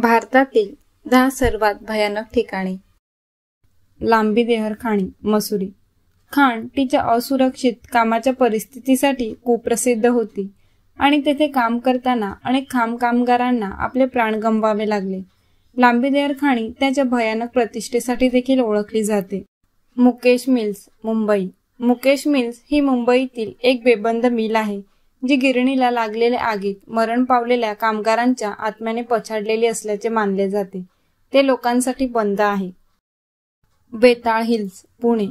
भारतातील दहा सर्वात भयानक ठिकाणे लांबी देहर खाणी मसुरी खाण तिच्या असुरक्षित कामाच्या परिस्थितीसाठी कुप्रसिद्ध होती आणि तेथे काम करताना अनेक खाम कामगारांना आपले प्राण गमवावे लागले लांबी देहर खाणी त्याच्या भयानक प्रतिष्ठेसाठी देखील ओळखली जाते मुकेश मिल्स मुंबई मुकेश मिल्स ही मुंबईतील एक बेबंद मिल आहे जी गिरणीला लागलेल्या आगीत मरण पावलेल्या कामगारांच्या आत्म्याने पछाडलेली असल्याचे मानले जाते ते लोकांसाठी बंद आहे बेताळ हिल्स पुणे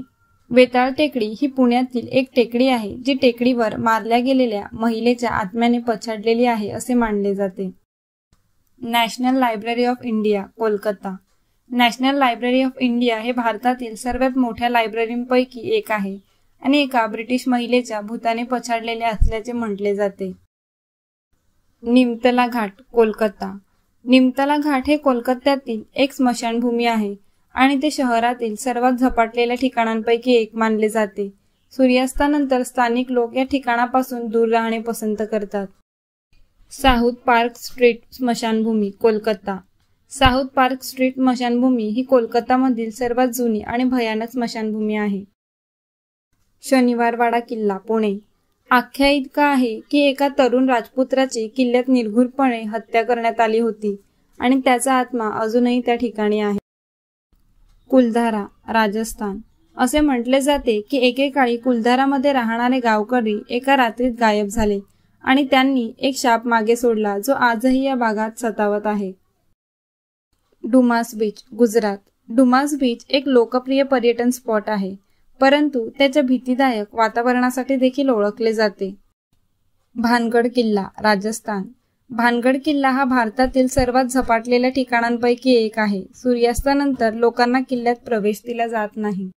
बेताळ टेकडी ही पुण्यातील एक टेकडी आहे जी टेकडीवर मारल्या गेलेल्या महिलेच्या आत्म्याने पछाडलेली आहे असे मानले जाते National Library of India Kolkata National Library of India हे भारतातील सर्वात मोठ्या लायब्ररींपैकी एक आहे आणि एका ब्रिटिश महिलेच्या भूताने पछाडलेले असल्याचे म्हटले जाते निमतला घाट कोलकाता निमतला घाट हे कोलकात्यातील एक स्मशानभूमी आहे आणि ते शहरातील सर्वात झपाटलेल्या ठिकाणांपैकी एक मानले जाते सूर्यास्तानंतर स्थानिक लोक या ठिकाणापासून दूर राहणे पसंत करतात साऊथ पार्क स्ट्रीट स्मशानभूमी कोलकाता साऊथ पार्क स्ट्रीट स्मशानभूमी ही कोलकातामधील सर्वात जुनी आणि भयानक स्मशानभूमी आहे शनिवारवाडा किल्ला पुणे आख्या इतका आहे की एका तरुण राजपुत्राची किल्ल्यात निर्घुरपणे हत्या करण्यात आली होती आणि त्याचा आत्मा अजूनही त्या ठिकाणी आहे कुलधारा राजस्थान असे म्हटले जाते की एकेकाळी कुलधारामध्ये राहणारे गावकरी एका रात्रीत गायब झाले आणि त्यांनी एक शाप मागे सोडला जो आजही या भागात सतावत आहे डुमास बीच गुजरात डुमास बीच एक लोकप्रिय पर्यटन स्पॉट आहे परंतु त्याच्या भीतीदायक वातावरणासाठी देखील ओळखले जाते भानगड किल्ला राजस्थान भानगड किल्ला हा भारतातील सर्वात झपाटलेल्या ठिकाणांपैकी एक आहे सूर्यास्तानंतर लोकांना किल्ल्यात प्रवेश दिला जात नाही